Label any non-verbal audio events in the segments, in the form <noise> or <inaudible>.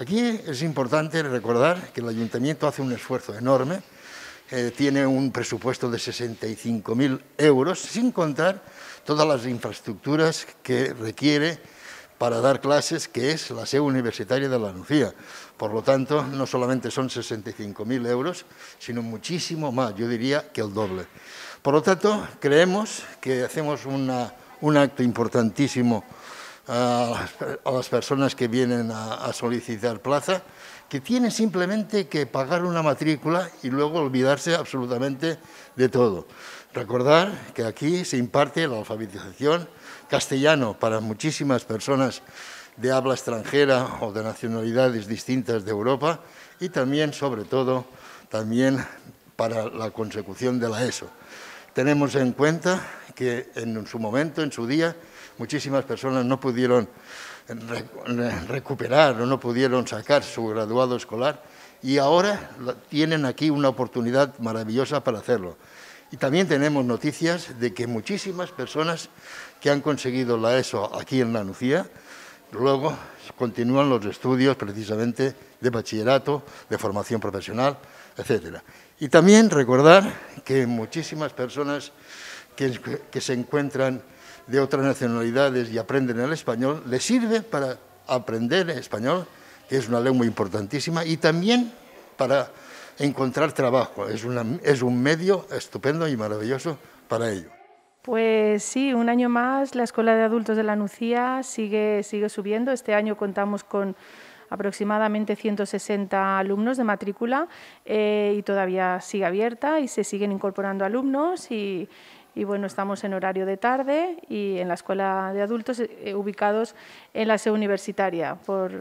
Aquí es importante recordar que el ayuntamiento hace un esfuerzo enorme, eh, tiene un presupuesto de 65.000 euros, sin contar todas las infraestructuras que requiere para dar clases, que es la sede universitaria de la Nucía. Por lo tanto, no solamente son 65.000 euros, sino muchísimo más, yo diría que el doble. Por lo tanto, creemos que hacemos un acto importantísimo a, las personas que vienen a, a solicitar plaza, que tienen simplemente que pagar una matrícula y luego olvidarse absolutamente de todo. Recordar que aquí se imparte la alfabetización castellano para muchísimas personas de habla extranjera o de nacionalidades distintas de Europa y también, sobre todo, también para la consecución de la ESO. Tenemos en cuenta que en su momento, en su día, muchísimas personas no pudieron eh, recuperar o no pudieron sacar su graduado escolar y ahora tienen aquí una oportunidad maravillosa para hacerlo. Y también tenemos noticias de que muchísimas personas que han conseguido la ESO aquí en La Nucía, luego continúan los estudios precisamente de bachillerato, de formación profesional, etc. Y también recordar que muchísimas personas que se encuentran de otras nacionalidades y aprenden el español, les sirve para aprender español, que es una lengua importantísima, y también para encontrar trabajo. Es, es un medio estupendo y maravilloso para ello. Pues sí, un año más la Escuela de Adultos de la Nucía sigue, sigue subiendo. Este año contamos con aproximadamente 160 alumnos de matrícula eh, y todavía sigue abierta y se siguen incorporando alumnos y, bueno, estamos en horario de tarde y en la escuela de adultos eh, eh, ubicados en la sede universitaria por,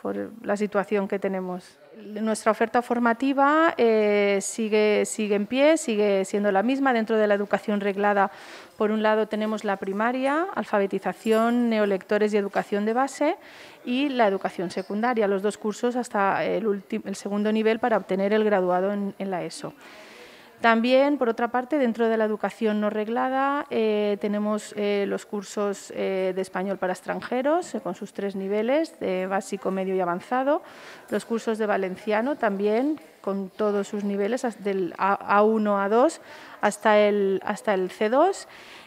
por la situación que tenemos nuestra oferta formativa eh, sigue, sigue en pie, sigue siendo la misma. Dentro de la educación reglada, por un lado tenemos la primaria, alfabetización, neolectores y educación de base, y la educación secundaria, los dos cursos hasta el, segundo nivel para obtener el graduado en la ESO. También, por otra parte, dentro de la educación no reglada eh, tenemos eh, los cursos eh, de español para extranjeros con sus tres niveles, de básico, medio y avanzado. Los cursos de valenciano también con todos sus niveles, del A1 a 2 hasta el, hasta el C2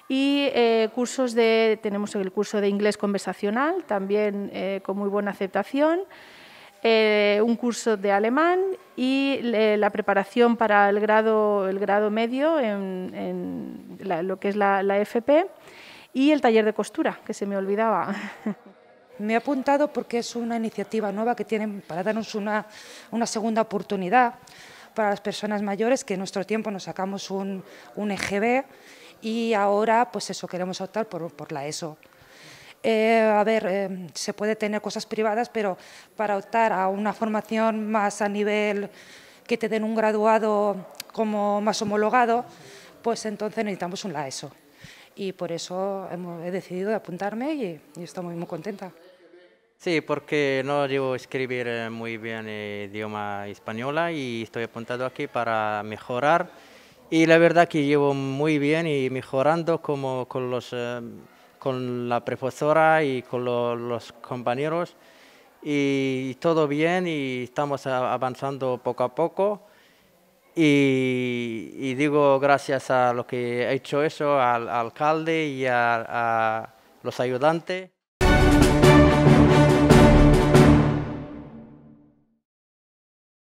y cursos de, tenemos el curso de inglés conversacional, también con muy buena aceptación. Eh, un curso de alemán y eh, la preparación para el grado, el grado medio en, lo que es la, la FP y el taller de costura, que se me olvidaba. <laughs> Me he apuntado porque es una iniciativa nueva que tienen para darnos una, segunda oportunidad para las personas mayores, que en nuestro tiempo nos sacamos un, un EGB y ahora pues eso queremos optar por, por la ESO. Eh, a ver, eh, se puede tener cosas privadas, pero para optar a una formación más a nivel que te den un graduado como más homologado, pues entonces necesitamos un LAESO. Y por eso he decidido apuntarme y, estoy muy, muy contenta. Sí, porque no a escribir eh, muy bien el idioma española y estoy apuntado aquí para mejorar. Y la verdad que llevo muy bien y mejorando como con los con la profesora y con los compañeros y todo bien y estamos avanzando poco a poco. Y, digo gracias a lo que he hecho eso, al, alcalde y a los ayudantes.